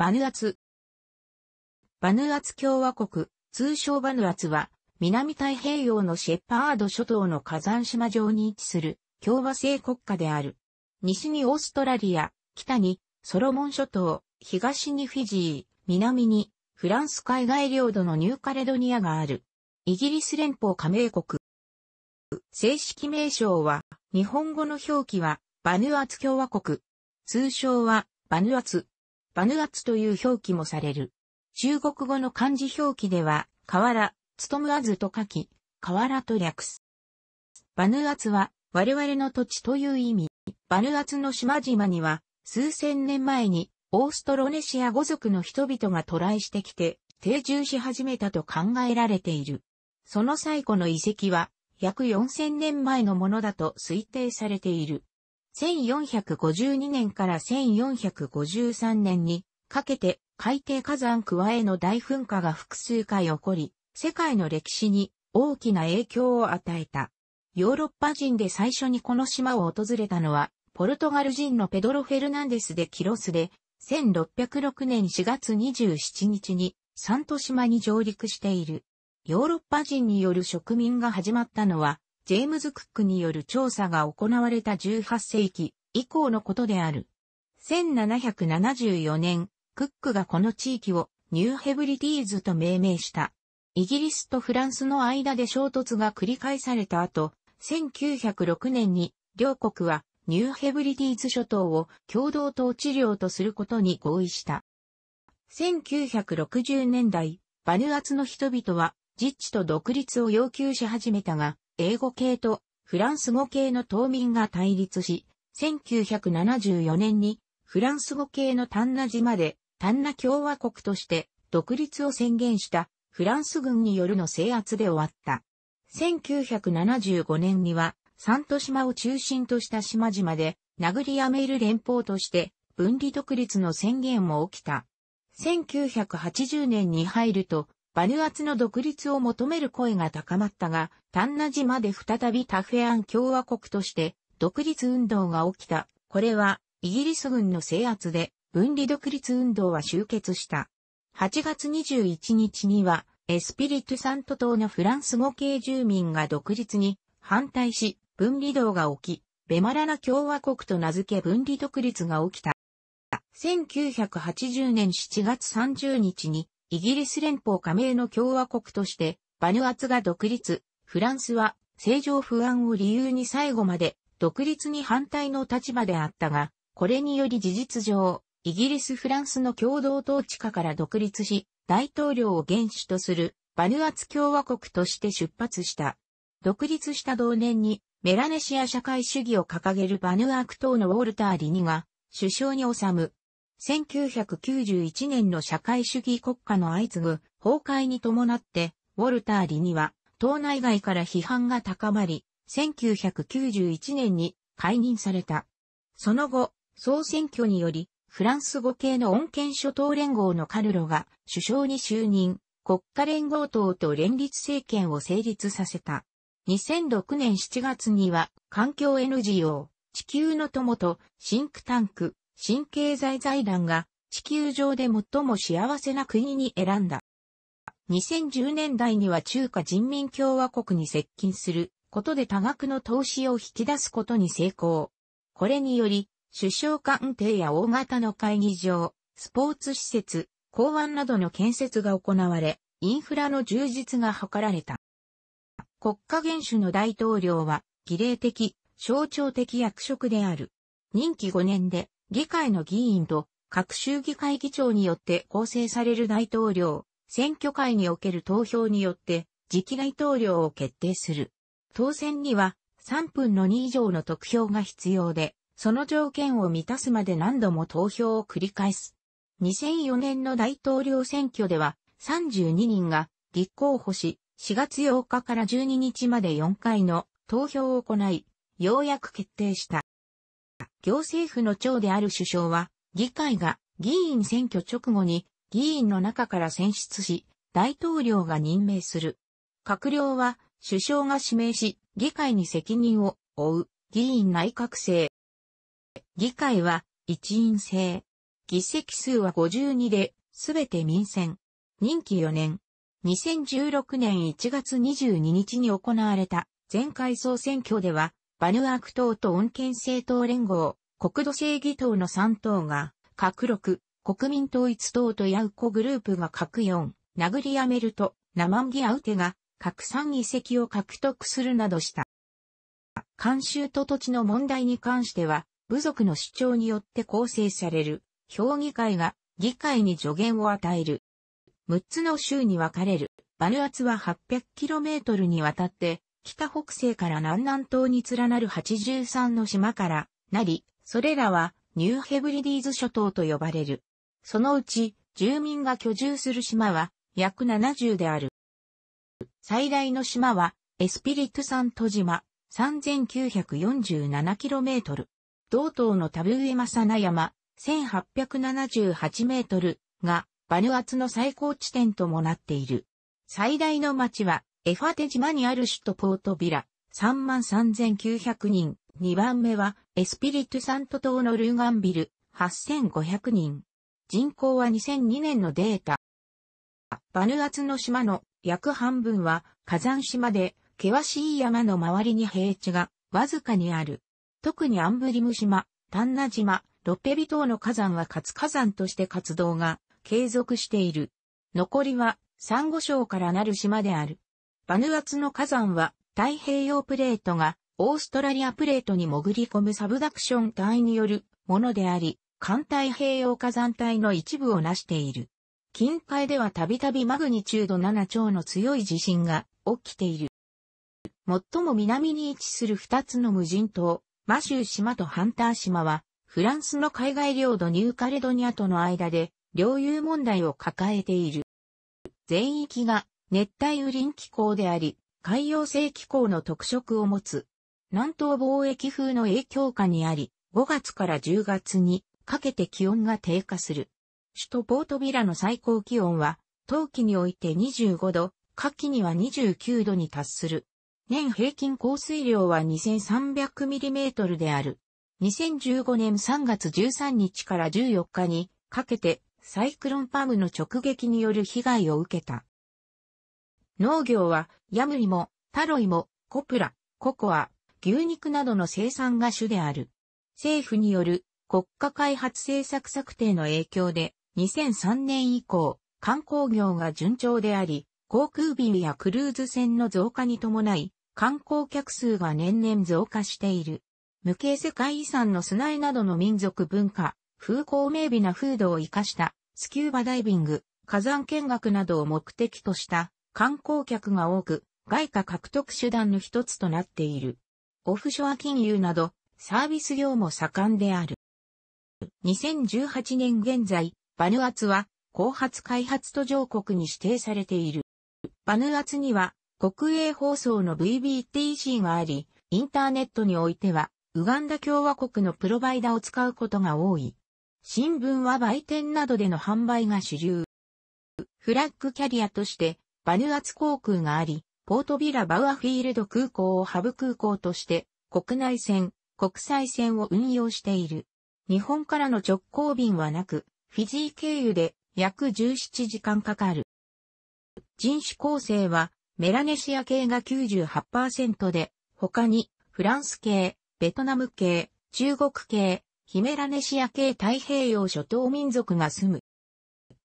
バヌアツ。バヌアツ共和国、通称バヌアツは、南太平洋のシェパード諸島の火山島上に位置する共和制国家である。西にオーストラリア、北にソロモン諸島、東にフィジー、南にフランス海外領土のニューカレドニアがある。イギリス連邦加盟国。正式名称は、日本語の表記は、バヌアツ共和国。通称は、バヌアツ。バヌアツという表記もされる。中国語の漢字表記では、河原、とむあずと書き、河原と略す。バヌアツは、我々の土地という意味。バヌアツの島々には、数千年前に、オーストロネシア語族の人々が渡来してきて、定住し始めたと考えられている。その最古の遺跡は、約4000年前のものだと推定されている。1452年から1453年にかけて海底火山加への大噴火が複数回起こり、世界の歴史に大きな影響を与えた。ヨーロッパ人で最初にこの島を訪れたのは、ポルトガル人のペドロ・フェルナンデスでキロスで、1606年4月27日にサント島に上陸している。ヨーロッパ人による植民が始まったのは、ジェームズ・クックによる調査が行われた18世紀以降のことである。1774年、クックがこの地域をニューヘブリティーズと命名した。イギリスとフランスの間で衝突が繰り返された後、1906年に両国はニューヘブリティーズ諸島を共同統治領とすることに合意した。1960年代、バヌアツの人々は自治と独立を要求し始めたが、英語系とフランス語系の島民が対立し、1974年にフランス語系の丹那島で丹那共和国として独立を宣言したフランス軍によるの制圧で終わった。1975年にはサント島を中心とした島々でナグリアメール連邦として分離独立の宣言も起きた。1980年に入るとバヌアツの独立を求める声が高まったが、丹那島で再びタフェアン共和国として独立運動が起きた。これはイギリス軍の制圧で分離独立運動は終結した。8月21日にはエスピリトサント島のフランス語系住民が独立に反対し分離道が起き、ベマラナ共和国と名付け分離独立が起きた。1980年7月30日にイギリス連邦加盟の共和国として、バヌアツが独立、フランスは政情不安を理由に最後まで独立に反対の立場であったが、これにより事実上、イギリス・フランスの共同統治下から独立し、大統領を元首とするバヌアツ共和国として出発した。独立した同年にメラネシア社会主義を掲げるバヌアク党のウォルター・リニが首相に収む1991年の社会主義国家の相次ぐ崩壊に伴って、ウォルター・リには、党内外から批判が高まり、1991年に解任された。その後、総選挙により、フランス語系の恩恵諸党連合のカルロが首相に就任、国家連合党と連立政権を成立させた。2006年7月には、環境 NGO、地球の友とシンクタンク、新経済財団が地球上で最も幸せな国に選んだ。2010年代には中華人民共和国に接近することで多額の投資を引き出すことに成功。これにより、首相官邸や大型の会議場、スポーツ施設、港湾などの建設が行われ、インフラの充実が図られた。国家元首の大統領は、儀礼的、象徴的役職である。任期5年で、議会の議員と各州議会議長によって構成される大統領、選挙会における投票によって次期大統領を決定する。当選には3分の2以上の得票が必要で、その条件を満たすまで何度も投票を繰り返す。2004年の大統領選挙では32人が立候補し、4月8日から12日まで4回の投票を行い、ようやく決定した。行政府の長である首相は、議会が議員選挙直後に議員の中から選出し、大統領が任命する。閣僚は首相が指名し、議会に責任を負う議員内閣制。議会は一員制。議席数は52で、すべて民選。任期4年。2016年1月22日に行われた前回総選挙ではバヌアク党と穏健政党連合、国土正義党の3党が、各6、国民統一党とヤウコグループが各4、殴りやめるとナマンギアウテが、各3議席を獲得するなどした。慣習と土地の問題に関しては、部族の主張によって構成される、評議会が議会に助言を与える。6つの州に分かれる。バヌアツは 800km にわたって北北西から南南東に連なる83の島からなり、それらはニューヘブリディーズ諸島と呼ばれる。そのうち住民が居住する島は約70である。最大の島はエスピリトサント島 3947km。同島のタブーエマサナ山 1878m がバヌアツの最高地点ともなっている。最大の町はエファテ島にある首都ポートビラ、33,900人。2番目は、エスピリトサント島のルーガンビル、8,500人。人口は2002年のデータ。バヌアツの島の約半分は火山島で、険しい山の周りに平地がわずかにある。特にアンブリム島、タンナ島、ロッペビ島の火山は活火山として活動が継続している。残りは、サンゴ礁からなる島である。バヌアツの火山は太平洋プレートがオーストラリアプレートに潜り込むサブダクション帯によるものであり、環太平洋火山帯の一部を成している。近海ではたびたびマグニチュード7超の強い地震が起きている。最も南に位置する2つの無人島、マシュー島とハンター島は、フランスの海外領土ニューカレドニアとの間で、領有問題を抱えている。全域が熱帯雨林気候であり、海洋性気候の特色を持つ。南東貿易風の影響下にあり、5月から10月にかけて気温が低下する。首都ポートビラの最高気温は、冬季において25度、夏季には29度に達する。年平均降水量は 2300mm である。2015年3月13日から14日にかけてサイクロンパムの直撃による被害を受けた。農業は、ヤムイモ、タロイモ、コプラ、ココア、牛肉などの生産が主である。政府による国家開発政策策定の影響で、2003年以降、観光業が順調であり、航空便やクルーズ船の増加に伴い、観光客数が年々増加している。無形世界遺産の砂絵などの民族文化、風光明媚な風土を生かした、スキューバダイビング、火山見学などを目的とした観光客が多く、外貨獲得手段の一つとなっている。オフショア金融など、サービス業も盛んである。2018年現在、バヌアツは、後発開発途上国に指定されている。バヌアツには、国営放送の VBTC があり、インターネットにおいては、ウガンダ共和国のプロバイダを使うことが多い。新聞は売店などでの販売が主流。フラッグキャリアとしてバヌアツ航空があり、ポートビラバウアフィールド空港をハブ空港として、国内線、国際線を運用している。日本からの直行便はなく、フィジー経由で約17時間かかる。人種構成は、メラネシア系が98%で、他に、フランス系、ベトナム系、中国系、ヒメラネシア系太平洋諸島民族が住む。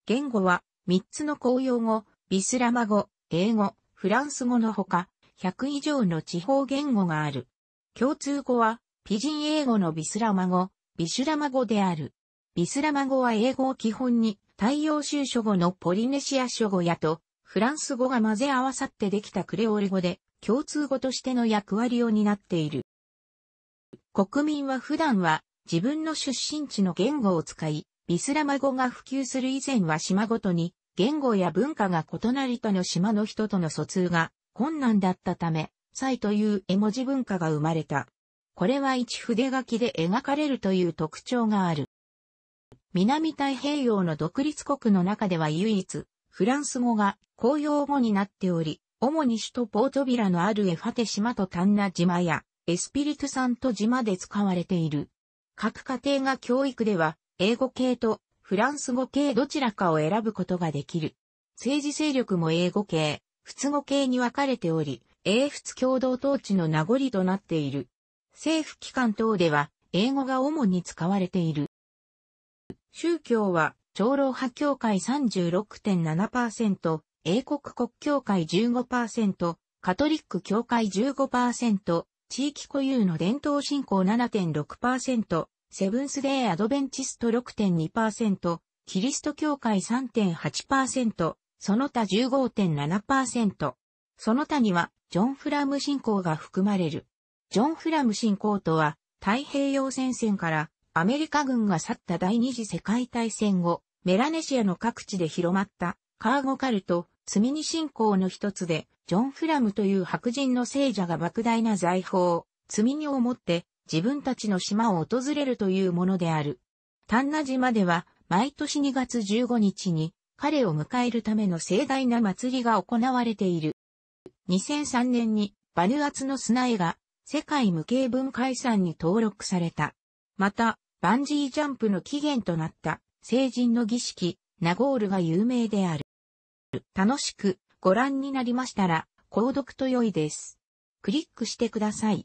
言語は、3つの公用語、ビスラマ語、英語、フランス語のほか、100以上の地方言語がある。共通語は、ピジン英語のビスラマ語、ビシュラマ語である。ビスラマ語は英語を基本に、太陽州諸語のポリネシア諸語やと、フランス語が混ぜ合わさってできたクレオール語で、共通語としての役割を担っている。国民は普段は、自分の出身地の言語を使い、ビスラマ語が普及する以前は島ごとに言語や文化が異なりとの島の人との疎通が困難だったため、サイという絵文字文化が生まれた。これは一筆書きで描かれるという特徴がある。南太平洋の独立国の中では唯一、フランス語が公用語になっており、主に首都ポートビラのあるエファテ島とタンナ島やエスピリトサント島で使われている。各家庭が教育では英語系とフランス語系どちらかを選ぶことができる。政治勢力も英語系、仏語系に分かれており、英仏共同統治の名残となっている。政府機関等では、英語が主に使われている。宗教は、長老派教会36.7%、英国国教会15%、カトリック教会15%、地域固有の伝統信仰7.6%、セブンスデーアドベンチスト6.2%、キリスト教会3.8%、その他15.7%。その他には、ジョン・フラム信仰が含まれる。ジョン・フラム信仰とは、太平洋戦線からアメリカ軍が去った第二次世界大戦後、メラネシアの各地で広まったカーゴカルト、積みに信仰の一つで、ジョン・フラムという白人の聖者が莫大な財宝、積み荷を持って自分たちの島を訪れるというものである。丹那島では、毎年2月15日に、彼を迎えるための盛大な祭りが行われている。2003年に、バヌアツの砂絵が、世界無形文化遺産に登録された。また、バンジージャンプの起源となった、成人の儀式、ナゴールが有名である。楽しくご覧になりましたら、購読と良いです。クリックしてください。